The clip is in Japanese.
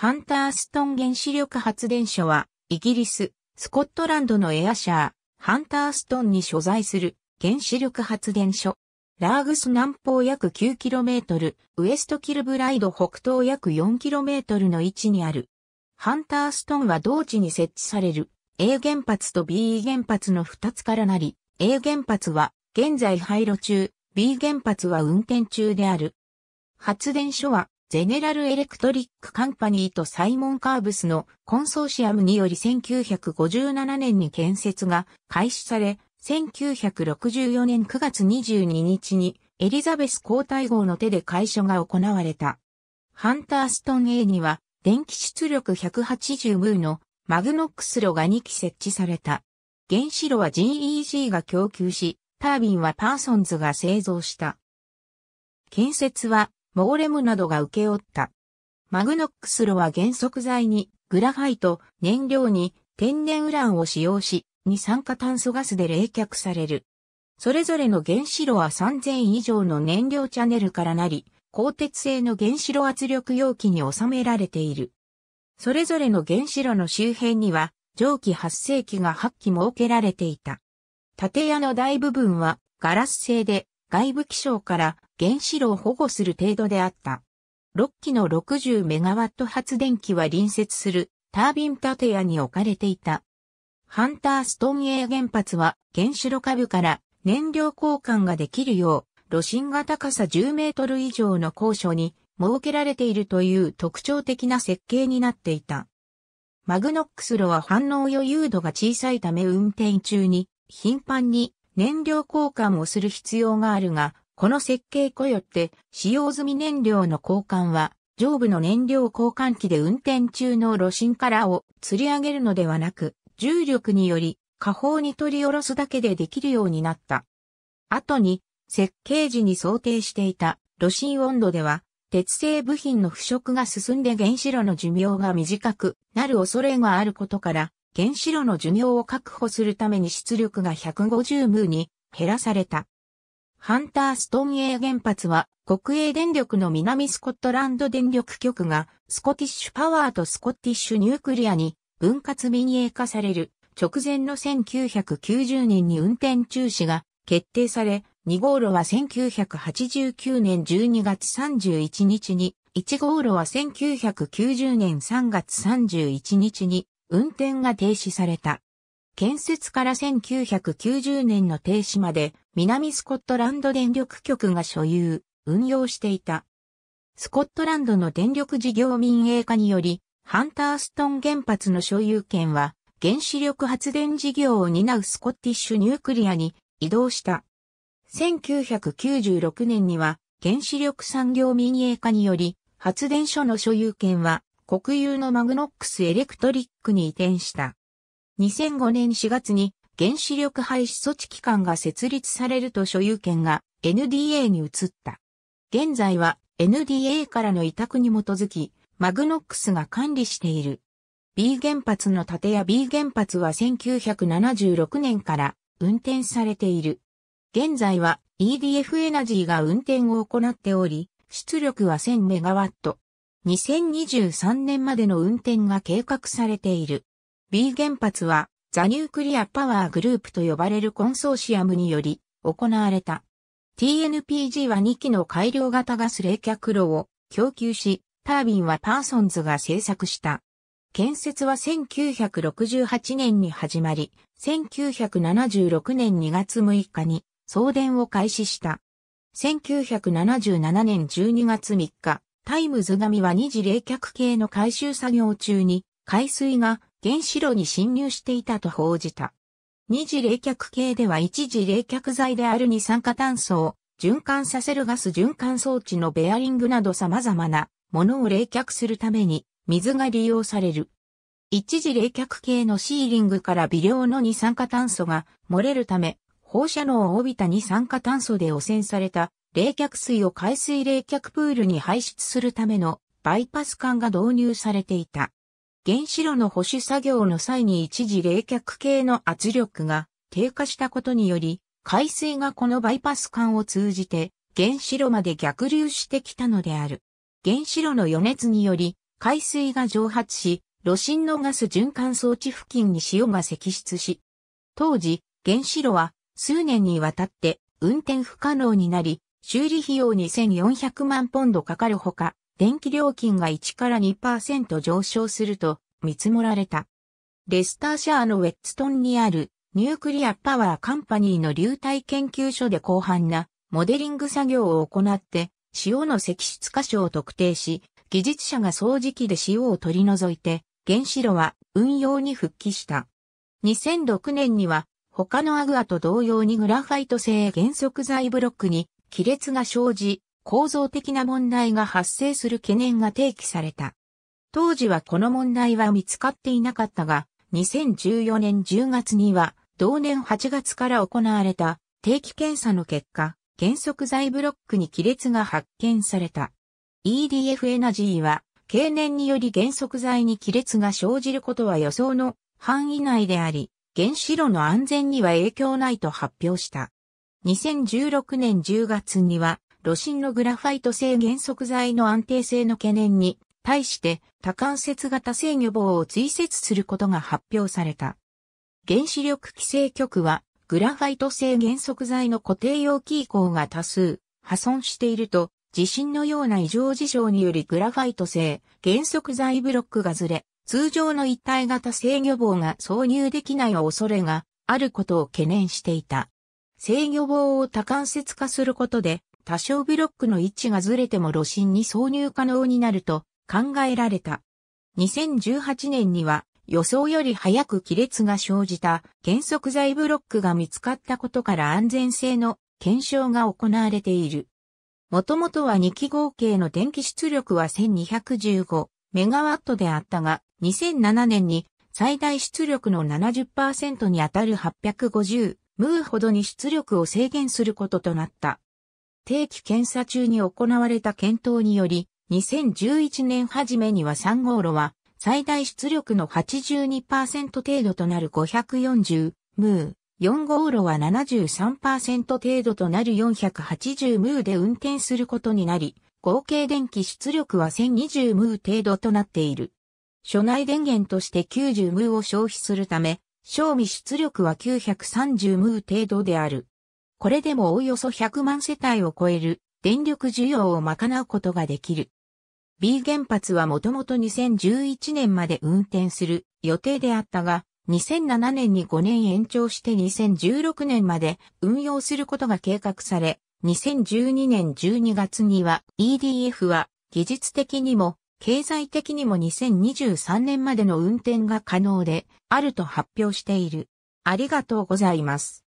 ハンターストン原子力発電所は、イギリス、スコットランドのエアシャー、ハンターストンに所在する原子力発電所。ラーグス南方約 9km、ウエストキルブライド北東約 4km の位置にある。ハンターストンは同地に設置される A 原発と B 原発の2つからなり、A 原発は現在廃炉中、B 原発は運転中である。発電所はゼネラルエレクトリックカンパニーとサイモン・カーブスのコンソーシアムにより1957年に建設が開始され、1964年9月22日にエリザベス皇太后の手で会所が行われた。ハンターストン A には電気出力180ムーのマグノックス炉が2基設置された。原子炉は GEG が供給し、タービンはパーソンズが製造した。建設はモーレムなどが受け負った。マグノックス炉は原則材にグラファイト、燃料に天然ウランを使用し、二酸化炭素ガスで冷却される。それぞれの原子炉は3000以上の燃料チャネルからなり、鋼鉄製の原子炉圧力容器に収められている。それぞれの原子炉の周辺には、蒸気発生器が8機設けられていた。建屋の大部分はガラス製で、外部気象から原子炉を保護する程度であった。6機の60メガワット発電機は隣接するタービン建屋に置かれていた。ハンターストーン A 原発は原子炉下部から燃料交換ができるよう、炉心が高さ10メートル以上の高所に設けられているという特徴的な設計になっていた。マグノックス炉は反応余裕度が小さいため運転中に頻繁に燃料交換をする必要があるが、この設計庫よって使用済み燃料の交換は上部の燃料交換機で運転中の炉心からを吊り上げるのではなく、重力により下方に取り下ろすだけでできるようになった。後に、設計時に想定していた炉心温度では、鉄製部品の腐食が進んで原子炉の寿命が短くなる恐れがあることから、原子炉の寿命を確保するために出力が150ムーに減らされた。ハンターストン A 原発は国営電力の南スコットランド電力局がスコティッシュパワーとスコティッシュニュークリアに分割民営化される直前の1990年に運転中止が決定され、2号炉は1989年12月31日に、1号炉は1990年3月31日に運転が停止された。建設から1990年の停止まで南スコットランド電力局が所有、運用していた。スコットランドの電力事業民営化により、ハンターストン原発の所有権は原子力発電事業を担うスコッティッシュニュークリアに移動した。1996年には原子力産業民営化により発電所の所有権は国有のマグノックスエレクトリックに移転した。2005年4月に原子力廃止措置機関が設立されると所有権が NDA に移った。現在は NDA からの委託に基づき、マグノックスが管理している。B 原発の建屋 B 原発は1976年から運転されている。現在は EDF エナジーが運転を行っており、出力は1000メガワット。2023年までの運転が計画されている。B 原発はザニュークリアパワーグループと呼ばれるコンソーシアムにより行われた。TNPG は2機の改良型ガス冷却炉を供給し、タービンはパーソンズが製作した。建設は1968年に始まり、1976年2月6日に送電を開始した。1977年12月3日、タイムズ紙は二次冷却系の回収作業中に海水が原子炉に侵入していたと報じた。二次冷却系では一次冷却剤である二酸化炭素を循環させるガス循環装置のベアリングなど様々なものを冷却するために水が利用される。一次冷却系のシーリングから微量の二酸化炭素が漏れるため、放射能を帯びた二酸化炭素で汚染された冷却水を海水冷却プールに排出するためのバイパス管が導入されていた。原子炉の保守作業の際に一時冷却系の圧力が低下したことにより、海水がこのバイパス管を通じて原子炉まで逆流してきたのである。原子炉の余熱により、海水が蒸発し、炉心のガス循環装置付近に塩が積出し、当時、原子炉は数年にわたって運転不可能になり、修理費用2400万ポンドかかるほか、電気料金が1から2%上昇すると見積もられた。レスターシャーのウェッツトンにあるニュークリアパワーカンパニーの流体研究所で広範なモデリング作業を行って塩の積出箇所を特定し、技術者が掃除機で塩を取り除いて原子炉は運用に復帰した。2006年には他のアグアと同様にグラファイト製減速剤ブロックに亀裂が生じ、構造的な問題が発生する懸念が提起された。当時はこの問題は見つかっていなかったが、2014年10月には、同年8月から行われた定期検査の結果、減速剤ブロックに亀裂が発見された。EDF エナジーは、経年により減速剤に亀裂が生じることは予想の範囲内であり、原子炉の安全には影響ないと発表した。2016年10月には、炉心のグラファイト製原速剤の安定性の懸念に、対して多関節型制御棒を追設することが発表された。原子力規制局は、グラファイト製原速剤の固定容器以降が多数、破損していると、地震のような異常事象によりグラファイト製原速剤ブロックがずれ、通常の一体型制御棒が挿入できない恐れがあることを懸念していた。制御棒を多関節化することで、多少ブロックの位置がずれても露心に挿入可能になると考えられた。2018年には予想より早く亀裂が生じた減速剤ブロックが見つかったことから安全性の検証が行われている。もともとは2機合計の電気出力は1215メガワットであったが、2007年に最大出力の70%に当たる850ムーほどに出力を制限することとなった。定期検査中に行われた検討により、2011年初めには3号炉は最大出力の82%程度となる540ムー、4号炉は73%程度となる480ムーで運転することになり、合計電気出力は1020ムー程度となっている。初内電源として90ムーを消費するため、賞味出力は930ムー程度である。これでもおよそ100万世帯を超える電力需要を賄うことができる。B 原発はもともと2011年まで運転する予定であったが、2007年に5年延長して2016年まで運用することが計画され、2012年12月には EDF は技術的にも経済的にも2023年までの運転が可能であると発表している。ありがとうございます。